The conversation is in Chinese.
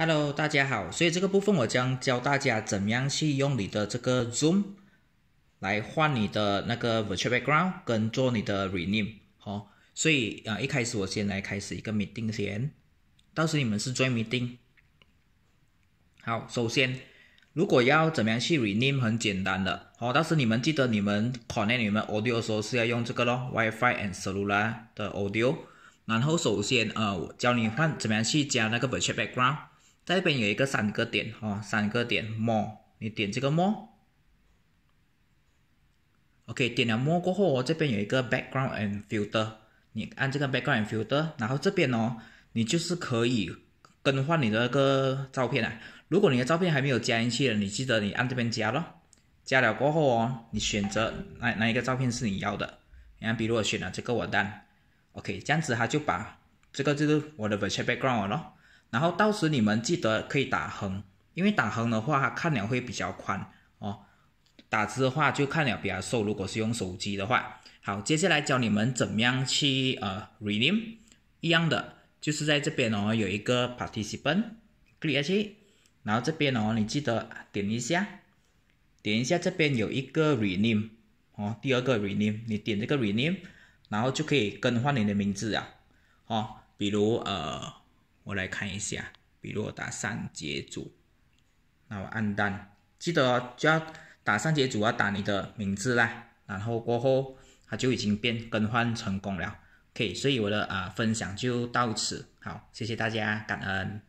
Hello，大家好。所以这个部分我将教大家怎么样去用你的这个 Zoom 来换你的那个 Virtual Background 跟做你的 Rename 好，所以啊，一开始我先来开始一个 Meeting 先，到时你们是 Meeting。好，首先如果要怎么样去 Rename 很简单的好，到时你们记得你们考 t 你们 Audio 时候是要用这个咯，WiFi and Cellular 的 Audio。然后首先呃，我教你换怎么样去加那个 Virtual Background。这边有一个三个点，哦，三个点，more，你点这个 more，OK，点了 more 过后，哦，这边有一个 background and filter，你按这个 background and filter，然后这边哦，你就是可以更换你的那个照片啊。如果你的照片还没有加进去的，你记得你按这边加咯。加了过后哦，你选择哪哪一个照片是你要的，你看，比如我选了这个我单 o k 这样子他就把这个就是我的 virtual background 了。然后到时你们记得可以打横，因为打横的话，看了会比较宽哦。打字的话就看了比较瘦。如果是用手机的话，好，接下来教你们怎么样去呃 rename，一样的，就是在这边哦有一个 participant，click 下去，然后这边哦你记得点一下，点一下这边有一个 rename，哦，第二个 rename，你点这个 rename，然后就可以更换你的名字啊，哦，比如呃。我来看一下，比如我打三节组，那我按单，记得哦、就要打三节组要打你的名字啦，然后过后它就已经变更换成功了。OK，所以我的啊分享就到此，好，谢谢大家，感恩。